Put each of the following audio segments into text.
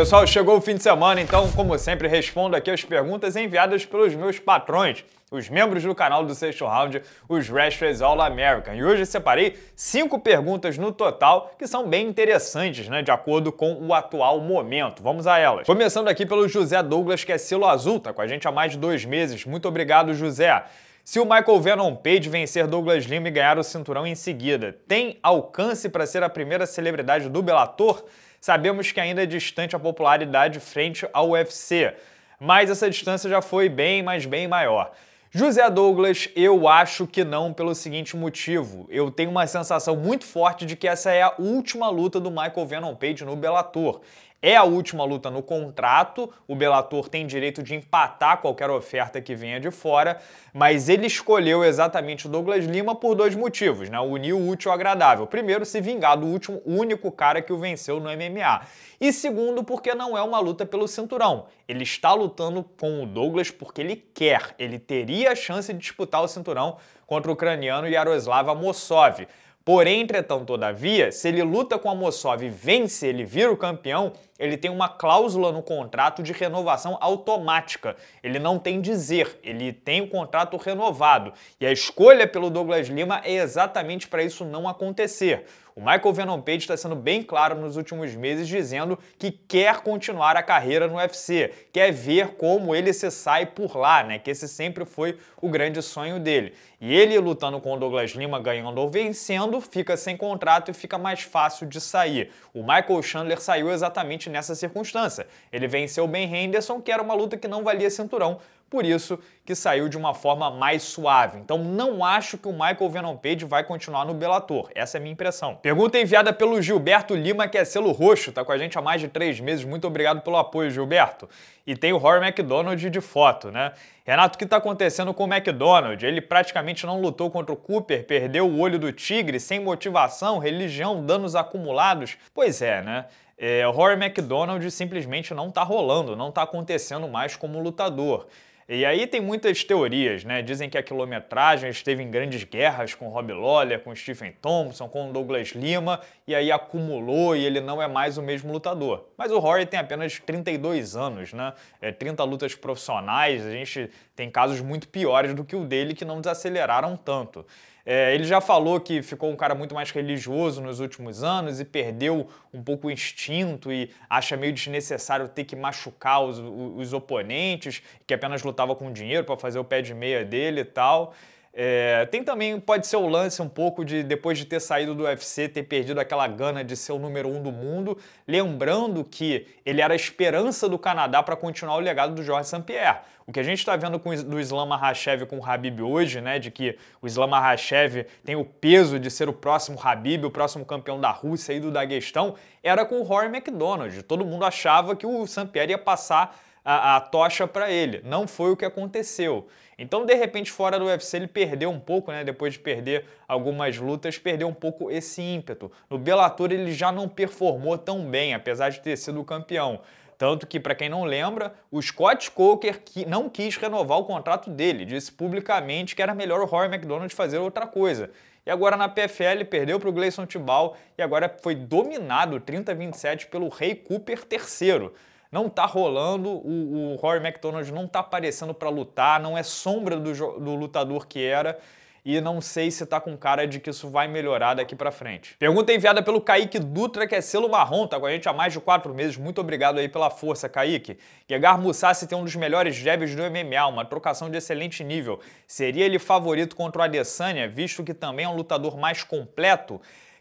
Pessoal, chegou o fim de semana, então, como sempre, respondo aqui as perguntas enviadas pelos meus patrões, os membros do canal do Sexto Round, os Wrestlers All American. E hoje separei cinco perguntas no total que são bem interessantes, né, de acordo com o atual momento. Vamos a elas. Começando aqui pelo José Douglas, que é Silo azul, tá com a gente há mais de dois meses. Muito obrigado, José. Se o Michael Venom Page vencer Douglas Lima e ganhar o cinturão em seguida, tem alcance para ser a primeira celebridade do Bellator? sabemos que ainda é distante a popularidade frente ao UFC, mas essa distância já foi bem, mas bem maior. José Douglas, eu acho que não pelo seguinte motivo. Eu tenho uma sensação muito forte de que essa é a última luta do Michael Venom Page no Bellator. É a última luta no contrato, o Bellator tem direito de empatar qualquer oferta que venha de fora, mas ele escolheu exatamente o Douglas Lima por dois motivos, né? Unir o útil ao agradável. Primeiro, se vingar do último, único cara que o venceu no MMA. E segundo, porque não é uma luta pelo cinturão. Ele está lutando com o Douglas porque ele quer, ele teria a chance de disputar o cinturão contra o ucraniano Yaroslav Amosov. Porém, entretanto, todavia, se ele luta com Mossov e vence, ele vira o campeão, ele tem uma cláusula no contrato de renovação automática. Ele não tem dizer, ele tem o contrato renovado. E a escolha pelo Douglas Lima é exatamente para isso não acontecer. O Michael Venom Page está sendo bem claro nos últimos meses, dizendo que quer continuar a carreira no UFC, quer ver como ele se sai por lá, né? Que esse sempre foi o grande sonho dele. E ele lutando com o Douglas Lima, ganhando ou vencendo, fica sem contrato e fica mais fácil de sair. O Michael Chandler saiu exatamente nessa circunstância. Ele venceu Ben Henderson, que era uma luta que não valia cinturão, por isso que saiu de uma forma mais suave. Então não acho que o Michael Venom Page vai continuar no Bellator, essa é a minha impressão. Pergunta enviada pelo Gilberto Lima, que é selo roxo, tá com a gente há mais de três meses, muito obrigado pelo apoio, Gilberto. E tem o Rory McDonald de foto, né? Renato, o que está acontecendo com o McDonald? Ele praticamente não lutou contra o Cooper, perdeu o olho do tigre, sem motivação, religião, danos acumulados? Pois é, né? É, Rory McDonald simplesmente não está rolando, não está acontecendo mais como lutador. E aí tem muitas teorias, né? Dizem que a quilometragem esteve em grandes guerras com Rob Lawler, com Stephen Thompson, com Douglas Lima, e aí acumulou e ele não é mais o mesmo lutador. Mas o Rory tem apenas 32 anos, né? É, 30 lutas profissionais, a gente tem casos muito piores do que o dele que não desaceleraram tanto. É, ele já falou que ficou um cara muito mais religioso nos últimos anos e perdeu um pouco o instinto e acha meio desnecessário ter que machucar os, os oponentes, que apenas lutava com dinheiro para fazer o pé de meia dele e tal. É, tem também, pode ser o lance um pouco de depois de ter saído do UFC, ter perdido aquela gana de ser o número um do mundo, lembrando que ele era a esperança do Canadá para continuar o legado do Jorge St-Pierre. O que a gente está vendo com, do Islam Makhachev com o Habib hoje, né, de que o Islam Makhachev tem o peso de ser o próximo Habib, o próximo campeão da Rússia e do Daguestão, era com o Rory McDonald. Todo mundo achava que o St-Pierre ia passar a, a tocha para ele. Não foi o que aconteceu. Então, de repente, fora do UFC, ele perdeu um pouco, né? Depois de perder algumas lutas, perdeu um pouco esse ímpeto. No Bellator, ele já não performou tão bem, apesar de ter sido campeão. Tanto que, para quem não lembra, o Scott Coker que não quis renovar o contrato dele, disse publicamente que era melhor o Roy McDonald fazer outra coisa. E agora na PFL perdeu para o Gleison Tibau e agora foi dominado 30-27 pelo Ray Cooper III não tá rolando, o, o Rory McDonald não tá aparecendo para lutar, não é sombra do, do lutador que era e não sei se tá com cara de que isso vai melhorar daqui para frente. Pergunta enviada pelo Kaique Dutra, que é selo marrom, tá com a gente há mais de quatro meses. Muito obrigado aí pela força, Kaique. Yegar Mussassi tem um dos melhores jabs do MMA, uma trocação de excelente nível. Seria ele favorito contra o Adesanya, visto que também é um lutador mais completo?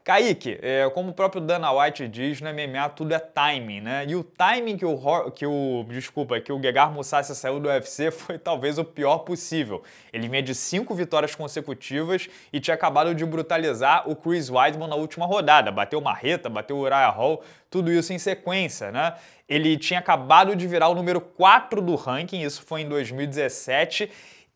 Kaique, é, como o próprio Dana White diz, no MMA tudo é timing, né? E o timing que o, que o desculpa, que o Gegar Mousasi saiu do UFC foi talvez o pior possível. Ele vinha de cinco vitórias consecutivas e tinha acabado de brutalizar o Chris Weidman na última rodada. Bateu Marreta, bateu Uriah Hall, tudo isso em sequência, né? Ele tinha acabado de virar o número 4 do ranking, isso foi em 2017,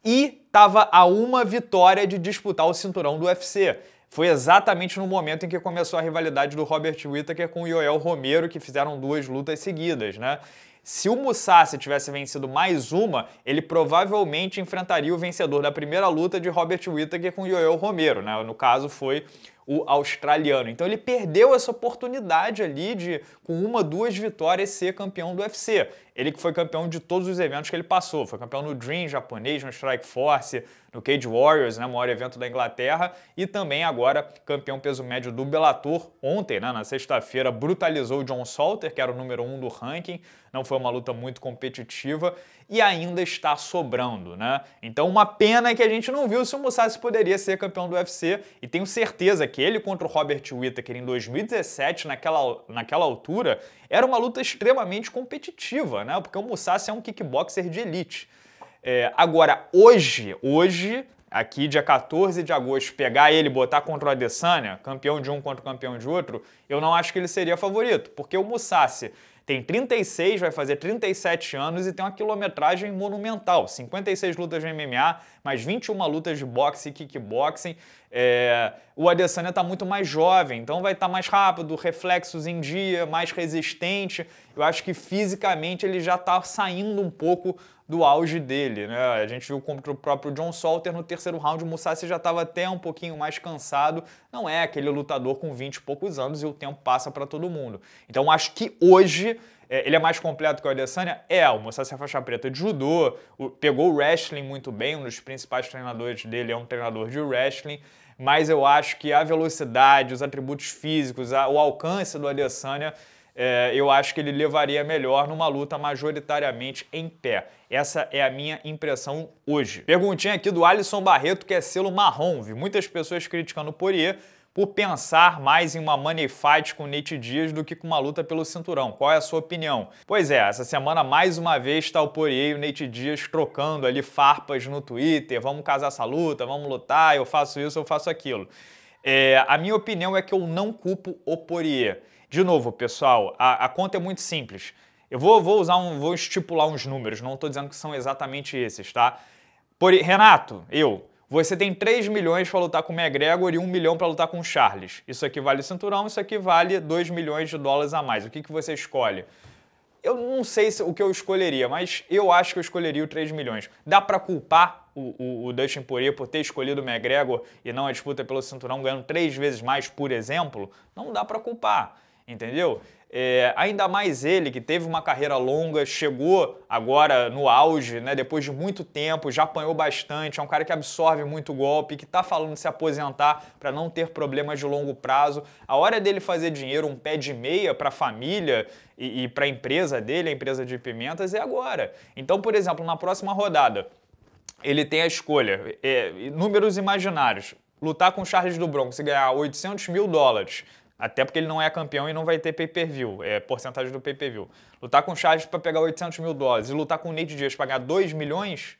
e estava a uma vitória de disputar o cinturão do UFC foi exatamente no momento em que começou a rivalidade do Robert Whittaker com o Yoel Romero, que fizeram duas lutas seguidas, né? Se o Musashi tivesse vencido mais uma, ele provavelmente enfrentaria o vencedor da primeira luta de Robert Whittaker com o Yoel Romero, né? No caso foi o australiano. Então ele perdeu essa oportunidade ali de, com uma, duas vitórias, ser campeão do UFC. Ele que foi campeão de todos os eventos que ele passou. Foi campeão no Dream japonês, no Strike Force, no Cage Warriors, né, maior evento da Inglaterra, e também agora campeão peso médio do Bellator. Ontem, né, na sexta-feira, brutalizou o John Salter, que era o número um do ranking. Não foi uma luta muito competitiva e ainda está sobrando, né? Então uma pena é que a gente não viu se o Musashi poderia ser campeão do UFC e tenho certeza que ele contra o Robert Whittaker em 2017, naquela, naquela altura, era uma luta extremamente competitiva, né? Porque o Musashi é um kickboxer de elite. É, agora, hoje, hoje, aqui dia 14 de agosto, pegar ele botar contra o Adesanya, campeão de um contra o campeão de outro, eu não acho que ele seria favorito, porque o Musashi tem 36, vai fazer 37 anos e tem uma quilometragem monumental. 56 lutas de MMA, mais 21 lutas de boxe e kickboxing. É, o Adesanya está muito mais jovem, então vai estar tá mais rápido, reflexos em dia, mais resistente eu acho que fisicamente ele já está saindo um pouco do auge dele. Né? A gente viu contra o próprio John Salter no terceiro round, o Musashi já estava até um pouquinho mais cansado. Não é aquele lutador com 20 e poucos anos e o tempo passa para todo mundo. Então acho que hoje é, ele é mais completo que o Adesanya? É, o Musashi é faixa preta de judô, o, pegou o wrestling muito bem, um dos principais treinadores dele é um treinador de wrestling mas eu acho que a velocidade, os atributos físicos, o alcance do Adesanya é, eu acho que ele levaria melhor numa luta majoritariamente em pé. Essa é a minha impressão hoje. Perguntinha aqui do Alisson Barreto, que é selo marrom. Vi muitas pessoas criticando o Poirier por pensar mais em uma money fight com Nate Diaz do que com uma luta pelo cinturão. Qual é a sua opinião? Pois é, essa semana mais uma vez está o Poirier e o Nate Diaz trocando ali farpas no Twitter, vamos casar essa luta, vamos lutar, eu faço isso, eu faço aquilo. É, a minha opinião é que eu não culpo o Poirier. De novo, pessoal, a, a conta é muito simples. Eu vou, vou usar um, vou estipular uns números, não estou dizendo que são exatamente esses, tá? Por, Renato, eu, você tem 3 milhões para lutar com o McGregor e 1 milhão para lutar com o Charles. Isso aqui vale cinturão, isso aqui vale 2 milhões de dólares a mais. O que, que você escolhe? Eu não sei se, o que eu escolheria, mas eu acho que eu escolheria o 3 milhões. Dá para culpar o, o, o Dustin Poirier por ter escolhido o McGregor e não a disputa pelo cinturão, ganhando três vezes mais, por exemplo? Não dá para culpar entendeu? É, ainda mais ele que teve uma carreira longa, chegou agora no auge, né, depois de muito tempo, já apanhou bastante, é um cara que absorve muito golpe, que está falando de se aposentar para não ter problemas de longo prazo. A hora dele fazer dinheiro, um pé de meia para a família e, e para a empresa dele, a empresa de pimentas, é agora. Então, por exemplo, na próxima rodada, ele tem a escolha, é, números imaginários, lutar com o Charles do Bronx e ganhar 800 mil dólares, até porque ele não é campeão e não vai ter pay-per-view, é porcentagem do pay-per-view. Lutar com o Charles para pegar 800 mil dólares e lutar com o Nate Dias para ganhar 2 milhões,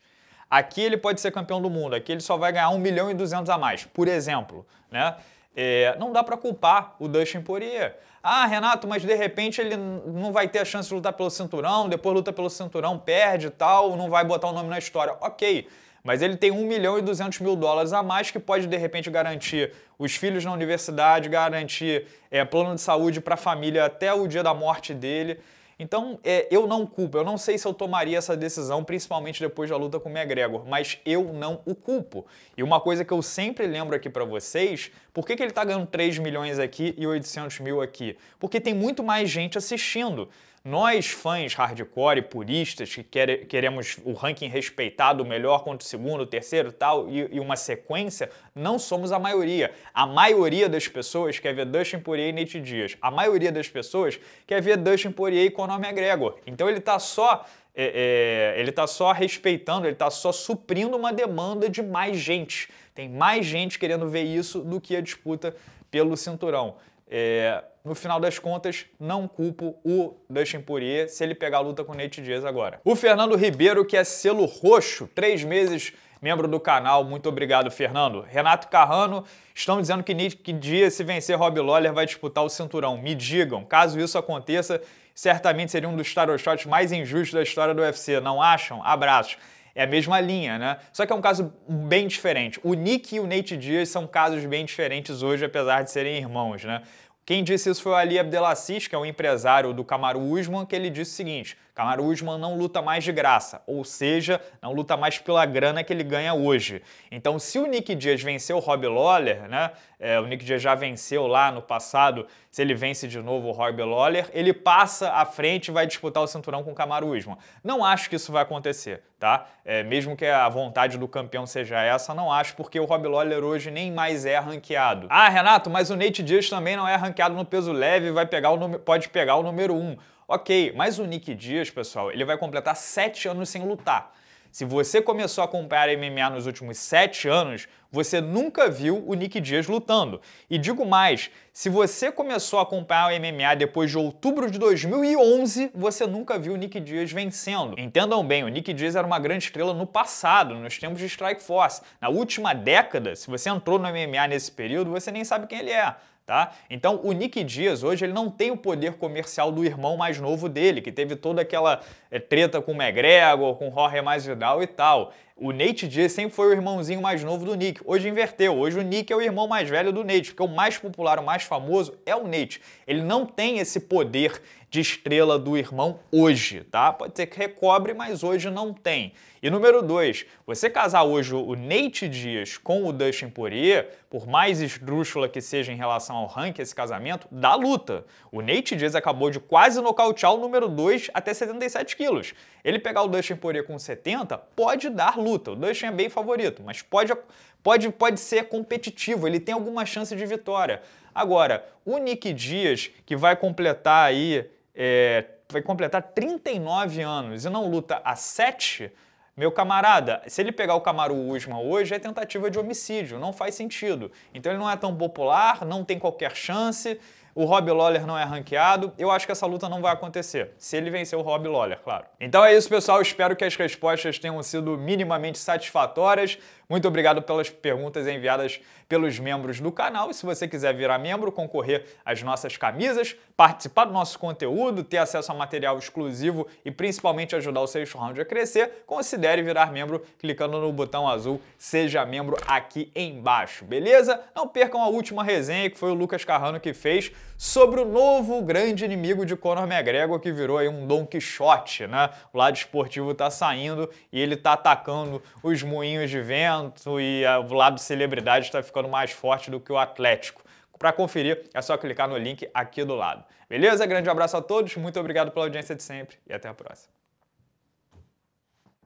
aqui ele pode ser campeão do mundo, aqui ele só vai ganhar 1 milhão e 200 a mais, por exemplo. Né? É, não dá para culpar o Dustin Poirier. Ah, Renato, mas de repente ele não vai ter a chance de lutar pelo cinturão, depois luta pelo cinturão, perde e tal, não vai botar o nome na história. Ok, mas ele tem 1 milhão e 200 mil dólares a mais que pode, de repente, garantir os filhos na universidade, garantir é, plano de saúde para a família até o dia da morte dele. Então, é, eu não culpo, eu não sei se eu tomaria essa decisão, principalmente depois da luta com o McGregor, mas eu não o culpo. E uma coisa que eu sempre lembro aqui para vocês, por que, que ele está ganhando 3 milhões aqui e 800 mil aqui? Porque tem muito mais gente assistindo. Nós, fãs hardcore e puristas, que quer, queremos o ranking respeitado, o melhor contra o segundo, o terceiro tal, e, e, uma sequência, não somos a maioria. A maioria das pessoas quer ver Dustin Poirier e Nate Diaz. A maioria das pessoas quer ver Dustin Poirier e Conor McGregor. Então ele está só é, é, ele está só respeitando, ele está só suprindo uma demanda de mais gente. Tem mais gente querendo ver isso do que a disputa pelo cinturão. É, no final das contas, não culpo o Dustin Poirier se ele pegar a luta com o Nate Diaz agora. O Fernando Ribeiro, que é selo roxo, três meses membro do canal, muito obrigado, Fernando. Renato Carrano, estão dizendo que Nick Diaz, se vencer Rob Lawler, vai disputar o cinturão. Me digam, caso isso aconteça, certamente seria um dos tarot mais injustos da história do UFC, não acham? Abraços. É a mesma linha, né? Só que é um caso bem diferente. O Nick e o Nate Diaz são casos bem diferentes hoje, apesar de serem irmãos, né? Quem disse isso foi o Ali Abdelaziz, que é um empresário do Camaro Usman, que ele disse o seguinte: Camaro Usman não luta mais de graça, ou seja, não luta mais pela grana que ele ganha hoje. Então, se o Nick Dias venceu o Rob Lawler, né? É, o Nick Dias já venceu lá no passado, se ele vence de novo o Rob Lawler, ele passa à frente e vai disputar o cinturão com o Camaro Usman. Não acho que isso vai acontecer, tá? É, mesmo que a vontade do campeão seja essa, não acho, porque o Rob Lawler hoje nem mais é ranqueado. Ah, Renato, mas o Nate Dias também não é ranqueado no peso leve, vai pegar o pode pegar o número 1. Um. Ok, mas o Nick Dias, pessoal, ele vai completar 7 anos sem lutar. Se você começou a acompanhar MMA nos últimos 7 anos, você nunca viu o Nick Dias lutando. E digo mais, se você começou a acompanhar o MMA depois de outubro de 2011, você nunca viu o Nick Dias vencendo. Entendam bem, o Nick Dias era uma grande estrela no passado, nos tempos de Strikeforce. Na última década, se você entrou no MMA nesse período, você nem sabe quem ele é tá? Então o Nick Dias hoje ele não tem o poder comercial do irmão mais novo dele, que teve toda aquela é, treta com o McGregor, com o Jorge Mais Vidal e tal. O Nate Dias sempre foi o irmãozinho mais novo do Nick. Hoje inverteu. Hoje o Nick é o irmão mais velho do Nate, porque o mais popular, o mais famoso é o Nate. Ele não tem esse poder de estrela do irmão hoje, tá? Pode ser que recobre, mas hoje não tem. E número dois, você casar hoje o Nate Dias com o Dustin Poirier, por mais esdrúxula que seja em relação ao ranking esse casamento, dá luta. O Nate Dias acabou de quase nocautear o número 2 até 77 quilos. Ele pegar o Dustin Poirier com 70 pode dar luta. O Dustin é bem favorito, mas pode, pode, pode ser competitivo, ele tem alguma chance de vitória. Agora, o Nick Dias, que vai completar aí é, vai completar 39 anos e não luta há 7, meu camarada, se ele pegar o Camaro Usman hoje, é tentativa de homicídio, não faz sentido. Então ele não é tão popular, não tem qualquer chance, o Rob Lawler não é ranqueado, eu acho que essa luta não vai acontecer, se ele vencer o Rob Lawler, claro. Então é isso, pessoal, espero que as respostas tenham sido minimamente satisfatórias. Muito obrigado pelas perguntas enviadas pelos membros do canal. E se você quiser virar membro, concorrer às nossas camisas, participar do nosso conteúdo, ter acesso a material exclusivo e principalmente ajudar o Sexto Round a crescer, considere virar membro clicando no botão azul Seja Membro aqui embaixo, beleza? Não percam a última resenha que foi o Lucas Carrano que fez sobre o novo grande inimigo de Conor McGregor que virou aí um Don Quixote, né? O lado esportivo tá saindo e ele tá atacando os moinhos de vento e o lado celebridade está ficando mais forte do que o Atlético. Para conferir, é só clicar no link aqui do lado. Beleza? Grande abraço a todos, muito obrigado pela audiência de sempre e até a próxima.